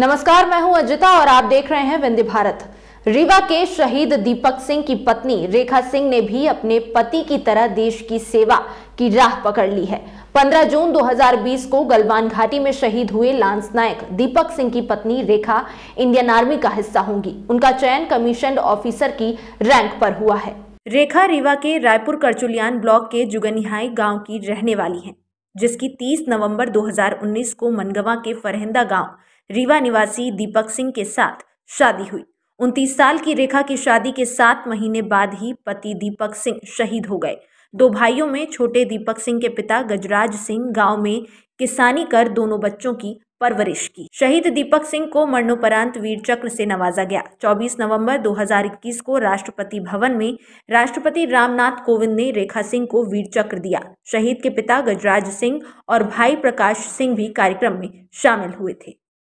नमस्कार मैं हूं अजिता और आप देख रहे हैं वंदे भारत रीवा के शहीद दीपक सिंह की पत्नी रेखा सिंह ने भी अपने पति की तरह देश की सेवा की राह पकड़ ली है 15 जून 2020 को गलवान घाटी में शहीद हुए लांस नायक दीपक सिंह की पत्नी रेखा इंडियन आर्मी का हिस्सा होंगी उनका चयन कमीशन ऑफिसर की रैंक पर हुआ है रेखा रीवा के रायपुर करचुलियान ब्लॉक के जुगनिहाई गांव की रहने वाली हैं जिसकी 30 नवंबर 2019 को मनगवा के फरहिंदा गांव रीवा निवासी दीपक सिंह के साथ शादी हुई उनतीस साल की रेखा की शादी के सात महीने बाद ही पति दीपक सिंह शहीद हो गए दो भाइयों में छोटे दीपक सिंह के पिता गजराज सिंह गांव में किसानी कर दोनों बच्चों की परवरिश की शहीद दीपक सिंह को मरणोपरांत वीर चक्र से नवाजा गया 24 नवंबर 2021 को राष्ट्रपति भवन में राष्ट्रपति रामनाथ कोविंद ने रेखा सिंह को वीर चक्र दिया शहीद के पिता गजराज सिंह और भाई प्रकाश सिंह भी कार्यक्रम में शामिल हुए थे